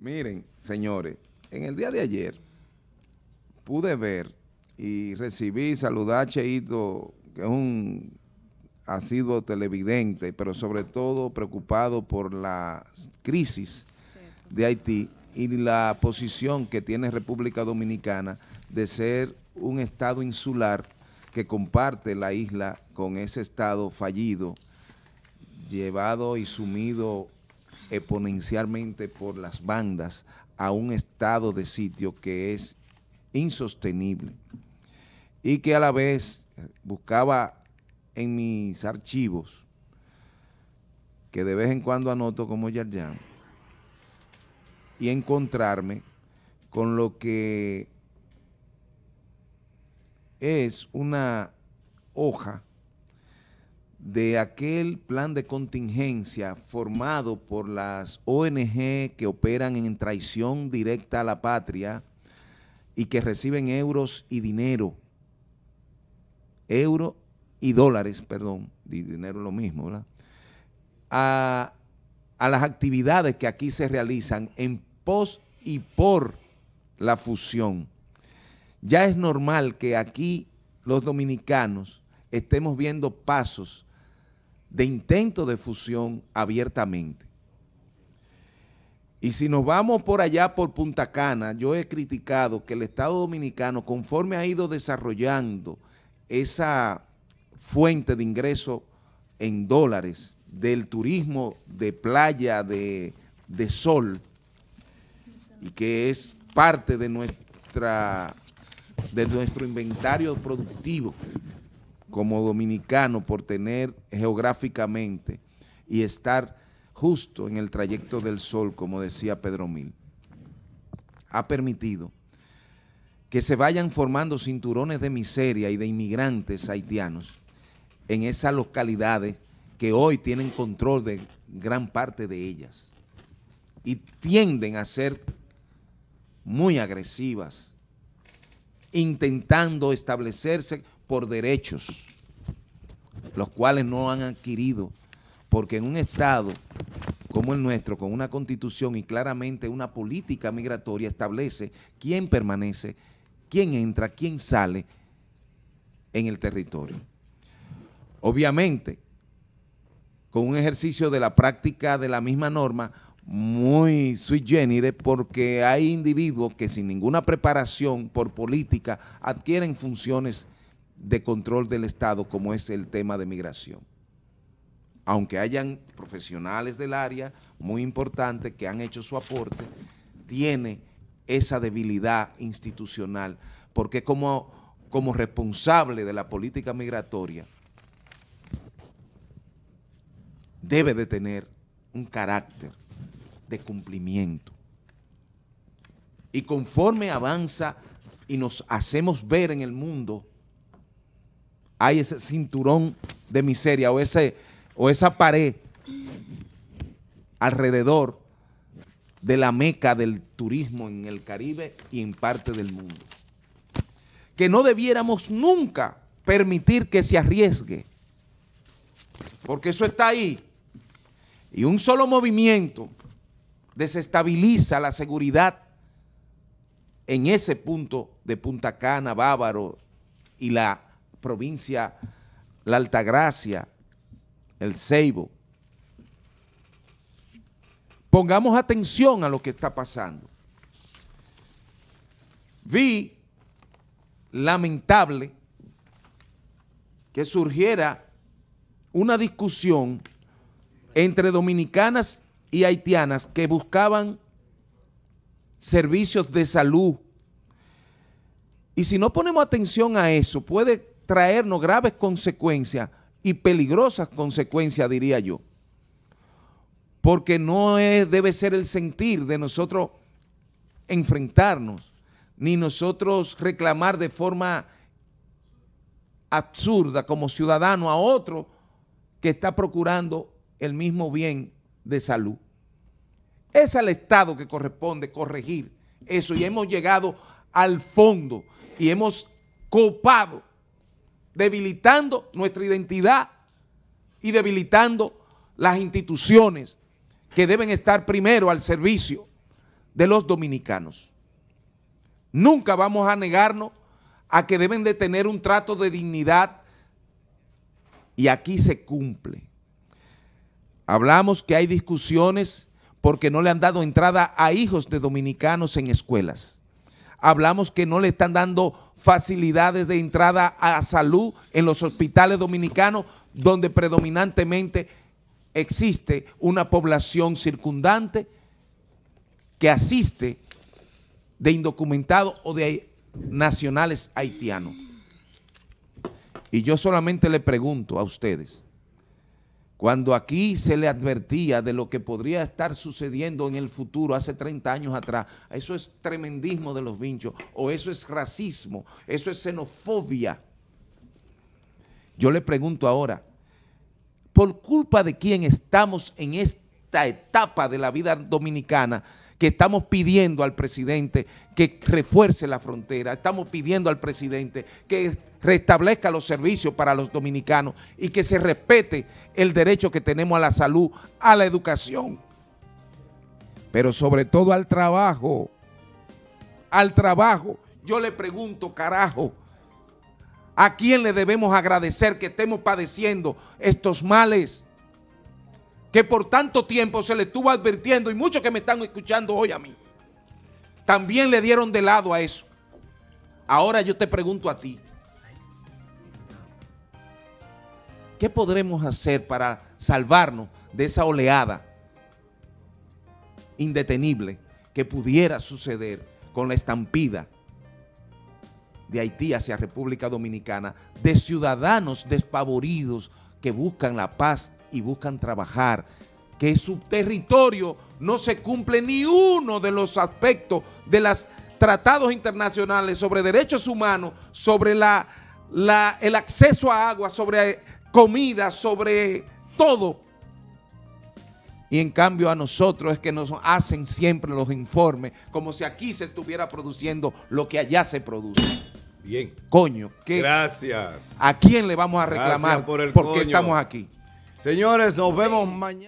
Miren, señores, en el día de ayer pude ver y recibí, saludar a Cheito, que es un asiduo televidente, pero sobre todo preocupado por la crisis de Haití y la posición que tiene República Dominicana de ser un estado insular que comparte la isla con ese estado fallido, llevado y sumido exponencialmente por las bandas a un estado de sitio que es insostenible y que a la vez eh, buscaba en mis archivos que de vez en cuando anoto como Yarjan y encontrarme con lo que es una hoja de aquel plan de contingencia formado por las ONG que operan en traición directa a la patria y que reciben euros y dinero, euro y dólares, perdón, dinero lo mismo, A, a las actividades que aquí se realizan en pos y por la fusión. Ya es normal que aquí los dominicanos estemos viendo pasos de intento de fusión abiertamente. Y si nos vamos por allá, por Punta Cana, yo he criticado que el Estado Dominicano, conforme ha ido desarrollando esa fuente de ingreso en dólares del turismo de playa, de, de sol, y que es parte de, nuestra, de nuestro inventario productivo, como dominicano por tener geográficamente y estar justo en el trayecto del sol, como decía Pedro Mil, ha permitido que se vayan formando cinturones de miseria y de inmigrantes haitianos en esas localidades que hoy tienen control de gran parte de ellas y tienden a ser muy agresivas intentando establecerse por derechos, los cuales no han adquirido, porque en un Estado como el nuestro, con una constitución y claramente una política migratoria establece quién permanece, quién entra, quién sale en el territorio. Obviamente, con un ejercicio de la práctica de la misma norma, muy sui generis porque hay individuos que sin ninguna preparación por política adquieren funciones de control del Estado como es el tema de migración. Aunque hayan profesionales del área muy importantes que han hecho su aporte, tiene esa debilidad institucional porque como, como responsable de la política migratoria debe de tener un carácter de cumplimiento. Y conforme avanza y nos hacemos ver en el mundo, hay ese cinturón de miseria o, ese, o esa pared alrededor de la meca del turismo en el Caribe y en parte del mundo. Que no debiéramos nunca permitir que se arriesgue, porque eso está ahí. Y un solo movimiento desestabiliza la seguridad en ese punto de Punta Cana, Bávaro y la provincia, la Altagracia, el Ceibo. Pongamos atención a lo que está pasando. Vi lamentable que surgiera una discusión entre dominicanas y haitianas que buscaban servicios de salud. Y si no ponemos atención a eso, puede traernos graves consecuencias y peligrosas consecuencias, diría yo. Porque no debe ser el sentir de nosotros enfrentarnos, ni nosotros reclamar de forma absurda como ciudadano a otro que está procurando el mismo bien de salud. Es al Estado que corresponde corregir eso y hemos llegado al fondo y hemos copado, debilitando nuestra identidad y debilitando las instituciones que deben estar primero al servicio de los dominicanos. Nunca vamos a negarnos a que deben de tener un trato de dignidad y aquí se cumple. Hablamos que hay discusiones porque no le han dado entrada a hijos de dominicanos en escuelas. Hablamos que no le están dando facilidades de entrada a salud en los hospitales dominicanos donde predominantemente existe una población circundante que asiste de indocumentados o de nacionales haitianos. Y yo solamente le pregunto a ustedes, cuando aquí se le advertía de lo que podría estar sucediendo en el futuro hace 30 años atrás, eso es tremendismo de los vinchos, o eso es racismo, eso es xenofobia. Yo le pregunto ahora, ¿por culpa de quién estamos en esta etapa de la vida dominicana que estamos pidiendo al presidente que refuerce la frontera, estamos pidiendo al presidente que restablezca los servicios para los dominicanos y que se respete el derecho que tenemos a la salud, a la educación, pero sobre todo al trabajo, al trabajo. Yo le pregunto, carajo, ¿a quién le debemos agradecer que estemos padeciendo estos males? que por tanto tiempo se le estuvo advirtiendo y muchos que me están escuchando hoy a mí, también le dieron de lado a eso. Ahora yo te pregunto a ti, ¿qué podremos hacer para salvarnos de esa oleada indetenible que pudiera suceder con la estampida de Haití hacia República Dominicana de ciudadanos despavoridos que buscan la paz y buscan trabajar, que su territorio no se cumple ni uno de los aspectos de los tratados internacionales sobre derechos humanos, sobre la, el acceso a agua, sobre comida, sobre todo. Y en cambio a nosotros es que nos hacen siempre los informes, como si aquí se estuviera produciendo lo que allá se produce. Bien. Coño. Gracias. ¿A quién le vamos a reclamar por el porque estamos aquí? Señores, nos vemos mañana.